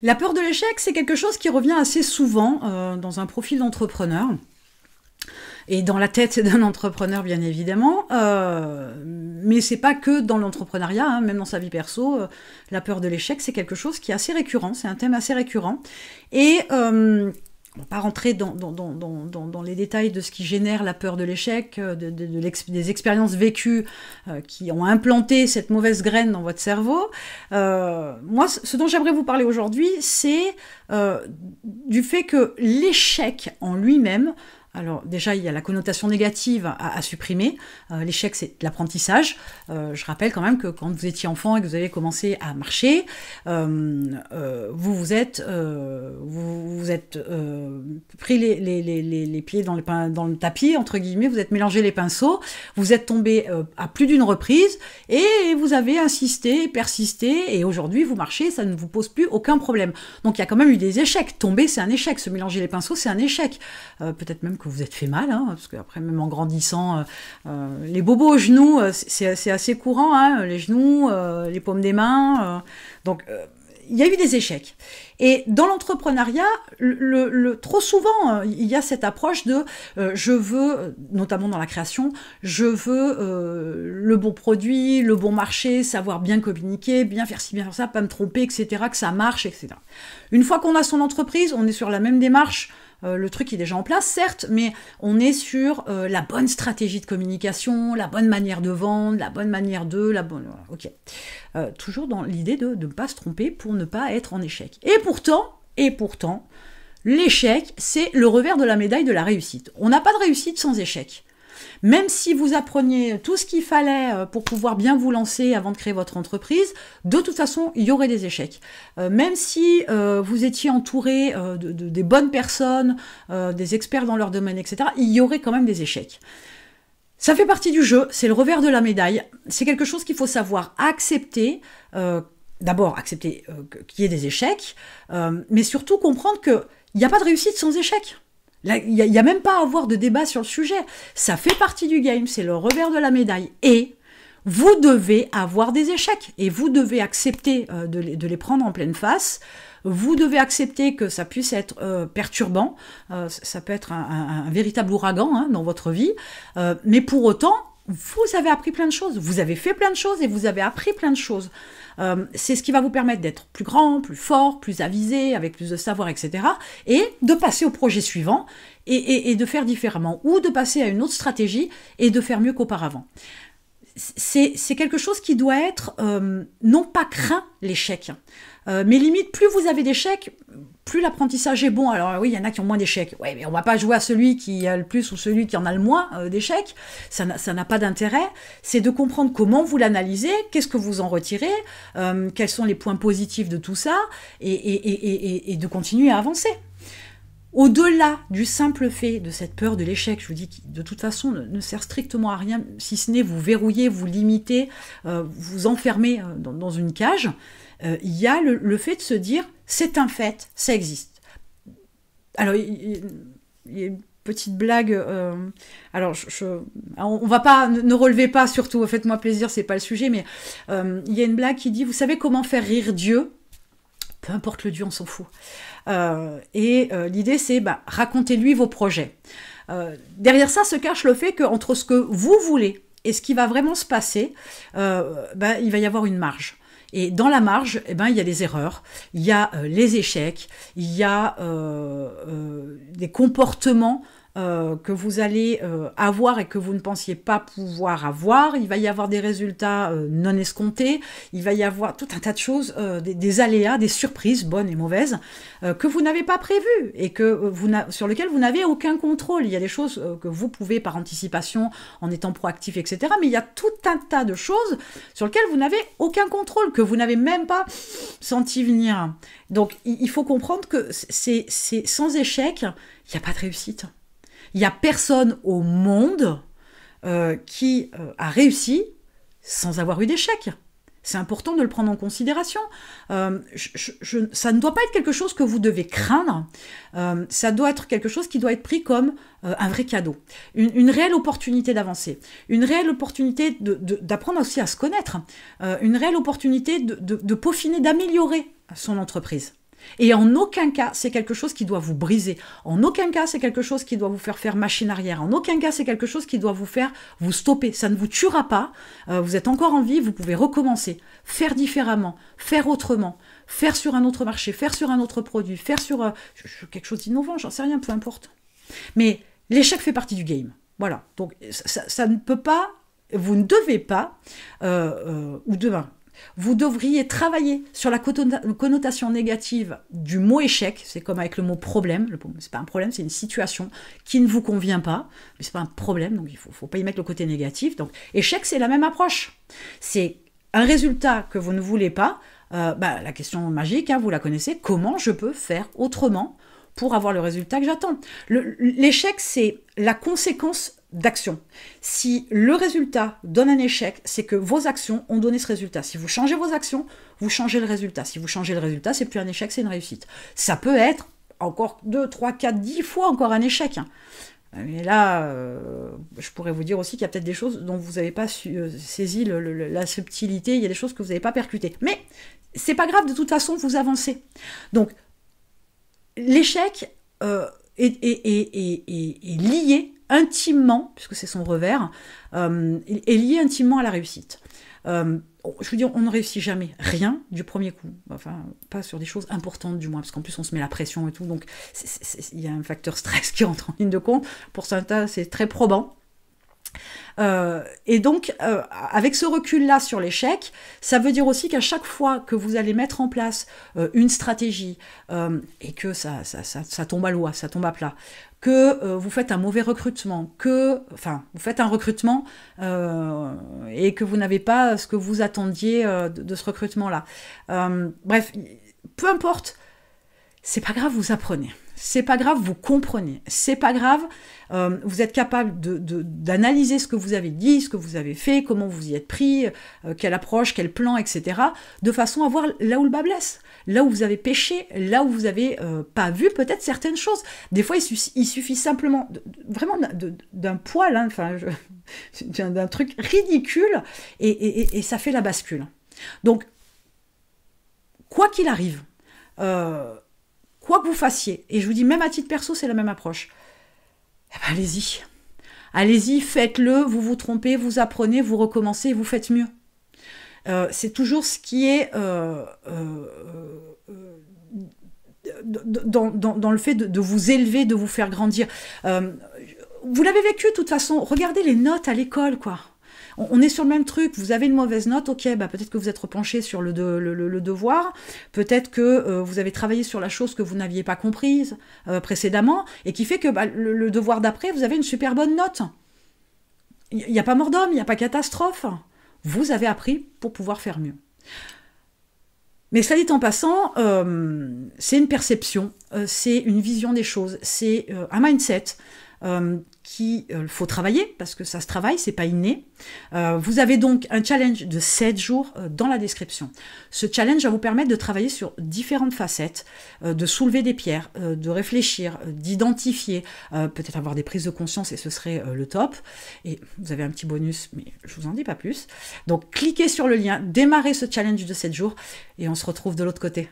La peur de l'échec, c'est quelque chose qui revient assez souvent euh, dans un profil d'entrepreneur et dans la tête d'un entrepreneur bien évidemment, euh, mais c'est pas que dans l'entrepreneuriat, hein. même dans sa vie perso, euh, la peur de l'échec c'est quelque chose qui est assez récurrent, c'est un thème assez récurrent. Et pas rentrer dans, dans, les détails de ce qui génère la peur de l'échec, euh, de, des expériences vécues euh, qui ont implanté cette mauvaise graine dans votre cerveau. Euh, moi, ce dont j'aimerais vous parler aujourd'hui, c'est du fait que l'échec en lui-même alors déjà, il y a la connotation négative à, supprimer. Euh, l'échec, c'est l'apprentissage. Euh, je rappelle quand même que quand vous étiez enfant et que vous avez commencé à marcher, euh, vous vous êtes, pris les, pieds dans le, dans le, tapis, entre guillemets, vous êtes mélangé les pinceaux, vous êtes tombé à plus d'une reprise et vous avez insisté, persisté et aujourd'hui, vous marchez, ça ne vous pose plus aucun problème. Donc il y a quand même eu des échecs. Tomber, c'est un échec. Se mélanger les pinceaux, c'est un échec. Peut-être même que vous êtes fait mal, hein, parce qu'après, même en grandissant, euh, euh, les bobos aux genoux, euh, c'est assez courant, hein, les genoux, les paumes des mains. donc, il y a eu des échecs. Et dans l'entrepreneuriat, trop souvent, il y a cette approche de je veux, notamment dans la création, je veux le bon produit, le bon marché, savoir bien communiquer, bien faire ci, bien faire ça, pas me tromper, etc., que ça marche, etc. Une fois qu'on a son entreprise, on est sur la même démarche euh, le truc est déjà en place, certes, mais on est sur euh, la bonne stratégie de communication, la bonne manière de vendre, la bonne manière de, la bonne, ok, euh, toujours dans l'idée de ne pas se tromper pour ne pas être en échec. Et pourtant, et pourtant, l'échec, c'est le revers de la médaille de la réussite. On n'a pas de réussite sans échec. Même si vous appreniez tout ce qu'il fallait euh, pour pouvoir bien vous lancer avant de créer votre entreprise, de toute façon, il y aurait des échecs. Euh, même si euh, vous étiez entouré de, des bonnes personnes, des experts dans leur domaine, etc., il y aurait quand même des échecs. Ça fait partie du jeu, c'est le revers de la médaille. C'est quelque chose qu'il faut savoir accepter. D'abord, accepter qu'il y ait des échecs, mais surtout comprendre qu'il n'y a pas de réussite sans échecs. Il n'y a, même pas à avoir de débat sur le sujet. Ça fait partie du game, c'est le revers de la médaille. Et vous devez avoir des échecs et vous devez accepter euh, de, les, prendre en pleine face. Vous devez accepter que ça puisse être euh, perturbant. Euh, ça peut être un, véritable ouragan hein, dans votre vie. mais pour autant, vous avez appris plein de choses. Vous avez fait plein de choses et vous avez appris plein de choses. Euh, c'est ce qui va vous permettre d'être plus grand, plus fort, plus avisé, avec plus de savoir, etc. Et de passer au projet suivant et, de faire différemment, ou de passer à une autre stratégie et de faire mieux qu'auparavant. C'est quelque chose qui doit être euh, non pas craint l'échec. Euh, mais limite, plus vous avez d'échecs, plus l'apprentissage est bon. Alors oui, il y en a qui ont moins d'échecs. Oui, mais on va pas jouer à celui qui a le plus ou celui qui en a le moins euh, d'échecs. Ça n'a pas d'intérêt. C'est de comprendre comment vous l'analysez, qu'est-ce que vous en retirez, euh, quels sont les points positifs de tout ça, et, de continuer à avancer. Au-delà du simple fait de cette peur de l'échec, je vous dis que de toute façon ne, sert strictement à rien, si ce n'est vous verrouiller, vous limiter, vous enfermer dans une cage, euh, il y a le, fait de se dire c'est un fait, ça existe. Alors, il, y a une petite blague. Euh, alors, je, on, va pas, ne relevez pas surtout, faites-moi plaisir, c'est pas le sujet, mais euh, il y a une blague qui dit Vous savez comment faire rire Dieu peu importe le dieu, on s'en fout. et l'idée, c'est bah, racontez-lui vos projets. derrière ça se cache le fait qu'entre ce que vous voulez et ce qui va vraiment se passer, bah, il va y avoir une marge. Et dans la marge, eh ben, il y a des erreurs, il y a euh, les échecs, il y a euh, euh, des comportements euh, que vous allez euh, avoir et que vous ne pensiez pas pouvoir avoir. Il va y avoir des résultats euh, non escomptés. Il va y avoir tout un tas de choses, des, aléas, des surprises bonnes et mauvaises que vous n'avez pas prévues et que vous sur lesquelles vous n'avez aucun contrôle. Il y a des choses que vous pouvez par anticipation, en étant proactif, etc. Mais il y a tout un tas de choses sur lesquelles vous n'avez aucun contrôle, que vous n'avez même pas senti venir. Donc il faut comprendre que c'est sans échec, il n'y a pas de réussite. Il n'y a personne au monde euh, qui euh, a réussi sans avoir eu d'échec. C'est important de le prendre en considération. Euh, ça ne doit pas être quelque chose que vous devez craindre. ça doit être quelque chose qui doit être pris comme un vrai cadeau. Une, réelle opportunité d'avancer. Une réelle opportunité d'apprendre aussi à se connaître. une réelle opportunité de peaufiner, d'améliorer son entreprise. Et en aucun cas, c'est quelque chose qui doit vous briser. En aucun cas, c'est quelque chose qui doit vous faire faire machine arrière. En aucun cas, c'est quelque chose qui doit vous faire vous stopper. Ça ne vous tuera pas. Euh, vous êtes encore en vie, vous pouvez recommencer. Faire différemment, faire autrement, faire sur un autre marché, faire sur un autre produit, faire sur euh, quelque chose d'innovant, j'en sais rien, peu importe. Mais l'échec fait partie du game. Voilà. Donc, ça, ne peut pas, vous ne devez pas, euh, ou demain, vous devriez travailler sur la connotation négative du mot échec, c'est comme avec le mot problème, ce n'est pas un problème, c'est une situation qui ne vous convient pas, mais c'est pas un problème, donc il faut, faut pas y mettre le côté négatif. Donc échec, c'est la même approche. C'est un résultat que vous ne voulez pas, euh, bah, la question magique, hein, vous la connaissez, comment je peux faire autrement pour avoir le résultat que j'attends. L'échec, c'est la conséquence d'action. Si le résultat donne un échec, c'est que vos actions ont donné ce résultat. Si vous changez vos actions, vous changez le résultat. Si vous changez le résultat, c'est plus un échec, c'est une réussite. Ça peut être encore 2, 3, 4, 10 fois encore un échec. Hein. Mais là, euh, je pourrais vous dire aussi qu'il y a peut-être des choses dont vous n'avez pas su, euh, saisi la subtilité, il y a des choses que vous n'avez pas percutées. Mais c'est pas grave, de toute façon, vous avancez. Donc, l'échec euh, est, lié intimement, puisque c'est son revers, euh, est lié intimement à la réussite. Euh, je veux dire, on ne réussit jamais rien du premier coup. Enfin, pas sur des choses importantes du moins, parce qu'en plus on se met la pression et tout, donc il y a un facteur stress qui rentre en ligne de compte. Pour certains, c'est très probant, euh, et donc, euh, avec ce recul-là sur l'échec, ça veut dire aussi qu'à chaque fois que vous allez mettre en place euh, une stratégie et que ça, ça, tombe à loi, ça tombe à plat, que vous faites un mauvais recrutement, que, enfin, vous faites un recrutement et que vous n'avez pas ce que vous attendiez de, ce recrutement-là. bref, peu importe, c'est pas grave, vous apprenez. C'est pas grave, vous comprenez. C'est pas grave, euh, vous êtes capable d'analyser ce que vous avez dit, ce que vous avez fait, comment vous y êtes pris, euh, quelle approche, quel plan, etc. De façon à voir là où le bas blesse, là où vous avez péché, là où vous avez euh, pas vu peut-être certaines choses. Des fois, il, suffit, simplement, vraiment d'un poil, hein, d'un truc ridicule, et, ça fait la bascule. Donc, quoi qu'il arrive, quoi que vous fassiez, et je vous dis même à titre perso, c'est la même approche, eh ben, allez-y. Allez-y, faites-le, vous vous trompez, vous apprenez, vous recommencez, vous faites mieux. Euh, c'est toujours ce qui est euh, euh, dans, le fait de, de, vous élever, de vous faire grandir. vous l'avez vécu de toute façon, regardez les notes à l'école, quoi on, est sur le même truc. Vous avez une mauvaise note, ok, bah, peut-être que vous êtes repenché sur le, devoir, peut-être que euh, vous avez travaillé sur la chose que vous n'aviez pas comprise euh, précédemment, et qui fait que bah, le, devoir d'après, vous avez une super bonne note. Il n'y a pas mort d'homme, il n'y a pas catastrophe. Vous avez appris pour pouvoir faire mieux. Mais cela dit en passant, euh, c'est une perception, c'est une vision des choses, c'est un mindset il euh, faut travailler parce que ça se travaille, c'est pas inné. Euh, vous avez donc un challenge de 7 jours euh, dans la description. Ce challenge va vous permettre de travailler sur différentes facettes, de soulever des pierres, de réfléchir, d'identifier, peut-être avoir des prises de conscience et ce serait le top. Et vous avez un petit bonus, mais je vous en dis pas plus. Donc cliquez sur le lien, démarrez ce challenge de 7 jours et on se retrouve de l'autre côté.